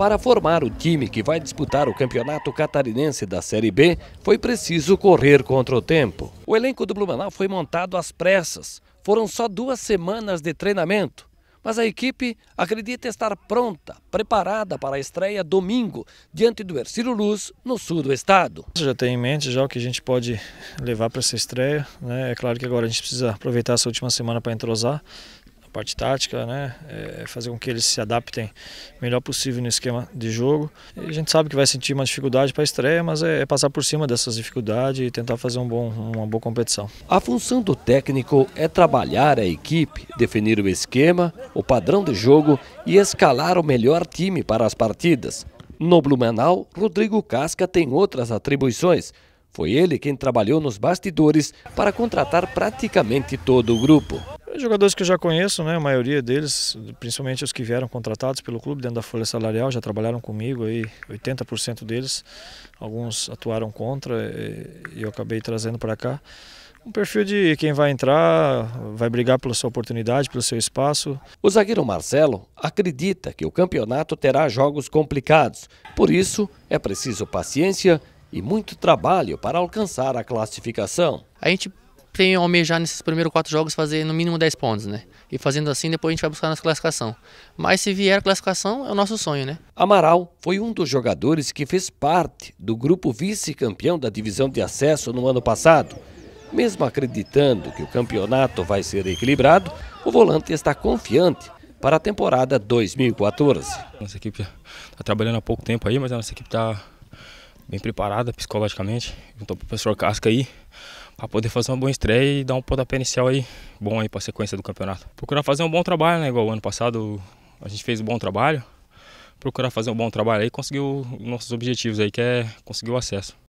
Para formar o time que vai disputar o Campeonato Catarinense da Série B, foi preciso correr contra o tempo. O elenco do Blumenau foi montado às pressas. Foram só duas semanas de treinamento mas a equipe acredita estar pronta, preparada para a estreia domingo, diante do Ercílio Luz, no sul do estado. Já tem em mente já o que a gente pode levar para essa estreia. Né? É claro que agora a gente precisa aproveitar essa última semana para entrosar, parte tática, né? É fazer com que eles se adaptem melhor possível no esquema de jogo. E a gente sabe que vai sentir uma dificuldade para a estreia, mas é, é, passar por cima dessas dificuldades e tentar fazer um bom, uma boa competição. A função do técnico é trabalhar a equipe, definir o esquema, o padrão de jogo e escalar o melhor time para as partidas. No Blumenau, Rodrigo Casca tem outras atribuições. Foi ele quem trabalhou nos bastidores para contratar praticamente todo o grupo. Jogadores que eu já conheço, né? A maioria deles, principalmente os que vieram contratados pelo clube dentro da folha salarial, já trabalharam comigo aí, 80% deles. Alguns atuaram contra e eu acabei trazendo para cá. Um perfil de quem vai entrar, vai brigar pela sua oportunidade, pelo seu espaço. O zagueiro Marcelo acredita que o campeonato terá jogos complicados. Por isso, é preciso paciência e muito trabalho para alcançar a classificação. A gente tem almejar nesses primeiros quatro jogos fazer no mínimo 10 pontos, né? E fazendo assim, depois a gente vai buscar na classificação. Mas se vier a classificação, é o nosso sonho, né? Amaral foi um dos jogadores que fez parte do grupo vice-campeão da divisão de acesso no ano passado. Mesmo acreditando que o campeonato vai ser equilibrado, o volante está confiante para a temporada 2014. Nossa equipe está trabalhando há pouco tempo aí, mas a nossa equipe está bem preparada psicologicamente, junto ao professor Casca aí, para poder fazer uma boa estreia e dar um pontapé inicial aí, bom aí para a sequência do campeonato. Procurar fazer um bom trabalho, né? Igual ano passado a gente fez um bom trabalho, procurar fazer um bom trabalho aí e conseguir os nossos objetivos aí, que é conseguir o acesso.